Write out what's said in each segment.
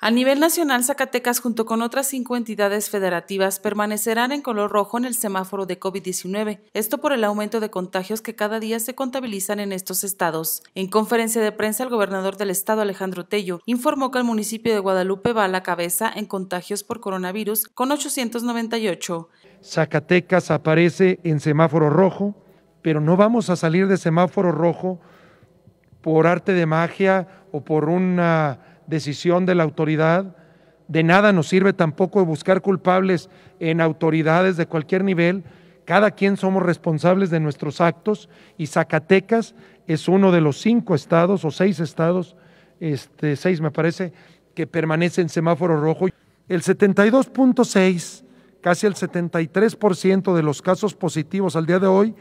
A nivel nacional, Zacatecas, junto con otras cinco entidades federativas, permanecerán en color rojo en el semáforo de COVID-19, esto por el aumento de contagios que cada día se contabilizan en estos estados. En conferencia de prensa, el gobernador del estado, Alejandro Tello, informó que el municipio de Guadalupe va a la cabeza en contagios por coronavirus con 898. Zacatecas aparece en semáforo rojo, pero no vamos a salir de semáforo rojo por arte de magia o por una decisión de la autoridad. De nada nos sirve tampoco buscar culpables en autoridades de cualquier nivel. Cada quien somos responsables de nuestros actos y Zacatecas es uno de los cinco estados o seis estados, este, seis me parece, que permanece en semáforo rojo. El 72.6, casi el 73% de los casos positivos al día de hoy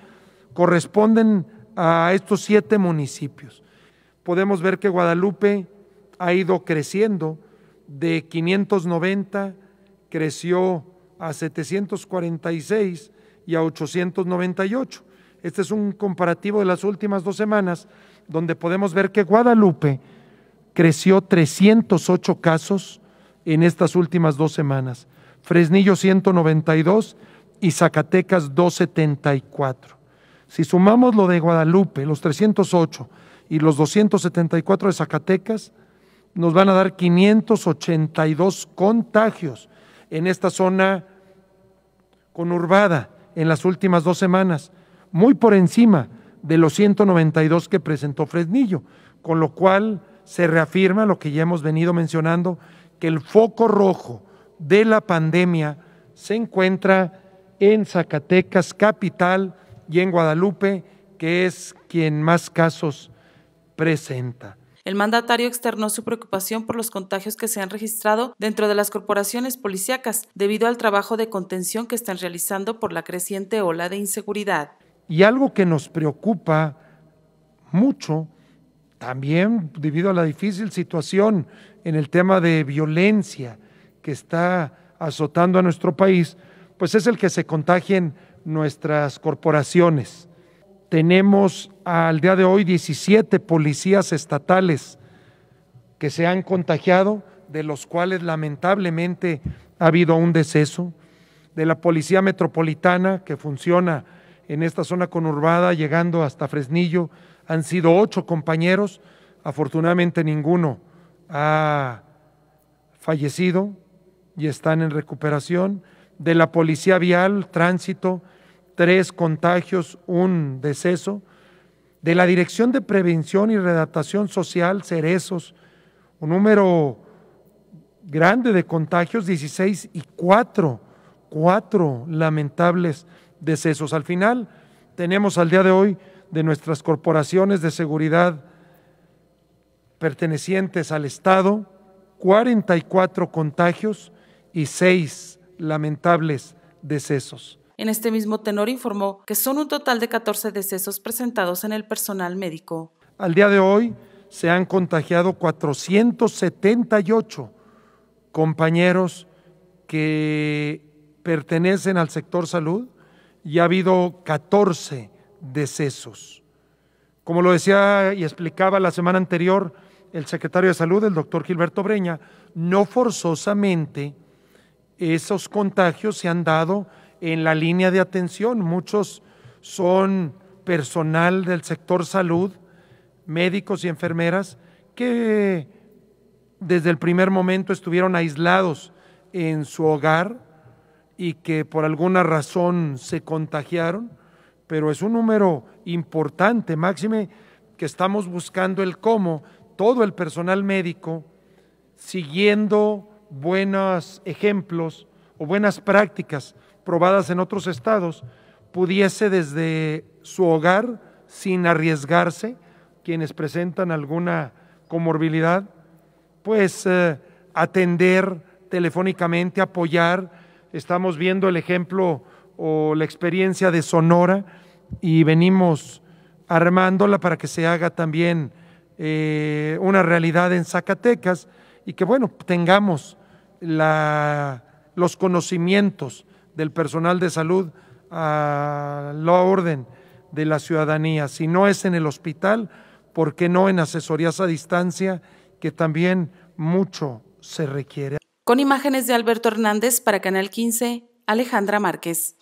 corresponden a estos siete municipios. Podemos ver que Guadalupe ha ido creciendo. De 590 creció a 746 y a 898. Este es un comparativo de las últimas dos semanas, donde podemos ver que Guadalupe creció 308 casos en estas últimas dos semanas, Fresnillo 192 y Zacatecas 274. Si sumamos lo de Guadalupe, los 308 y los 274 de Zacatecas, nos van a dar 582 contagios en esta zona conurbada en las últimas dos semanas, muy por encima de los 192 que presentó Fresnillo, con lo cual se reafirma lo que ya hemos venido mencionando, que el foco rojo de la pandemia se encuentra en Zacatecas capital y en Guadalupe, que es quien más casos presenta. El mandatario externó su preocupación por los contagios que se han registrado dentro de las corporaciones policíacas debido al trabajo de contención que están realizando por la creciente ola de inseguridad. Y algo que nos preocupa mucho, también debido a la difícil situación en el tema de violencia que está azotando a nuestro país, pues es el que se contagien nuestras corporaciones tenemos al día de hoy 17 policías estatales que se han contagiado, de los cuales lamentablemente ha habido un deceso, de la Policía Metropolitana que funciona en esta zona conurbada, llegando hasta Fresnillo, han sido ocho compañeros, afortunadamente ninguno ha fallecido y están en recuperación, de la Policía Vial, Tránsito, tres contagios, un deceso, de la Dirección de Prevención y Redactación Social, Cerezos, un número grande de contagios, 16 y cuatro, cuatro lamentables decesos. Al final tenemos al día de hoy de nuestras corporaciones de seguridad pertenecientes al Estado, 44 contagios y seis lamentables decesos. En este mismo tenor informó que son un total de 14 decesos presentados en el personal médico. Al día de hoy se han contagiado 478 compañeros que pertenecen al sector salud y ha habido 14 decesos. Como lo decía y explicaba la semana anterior el secretario de Salud, el doctor Gilberto Breña, no forzosamente esos contagios se han dado en la línea de atención. Muchos son personal del sector salud, médicos y enfermeras, que desde el primer momento estuvieron aislados en su hogar y que por alguna razón se contagiaron, pero es un número importante, máxime, que estamos buscando el cómo todo el personal médico, siguiendo buenos ejemplos, o buenas prácticas probadas en otros estados, pudiese desde su hogar, sin arriesgarse, quienes presentan alguna comorbilidad, pues eh, atender telefónicamente, apoyar. Estamos viendo el ejemplo o la experiencia de Sonora y venimos armándola para que se haga también eh, una realidad en Zacatecas y que bueno, tengamos la los conocimientos del personal de salud a la orden de la ciudadanía. Si no es en el hospital, ¿por qué no en asesorías a distancia, que también mucho se requiere? Con imágenes de Alberto Hernández para Canal 15, Alejandra Márquez.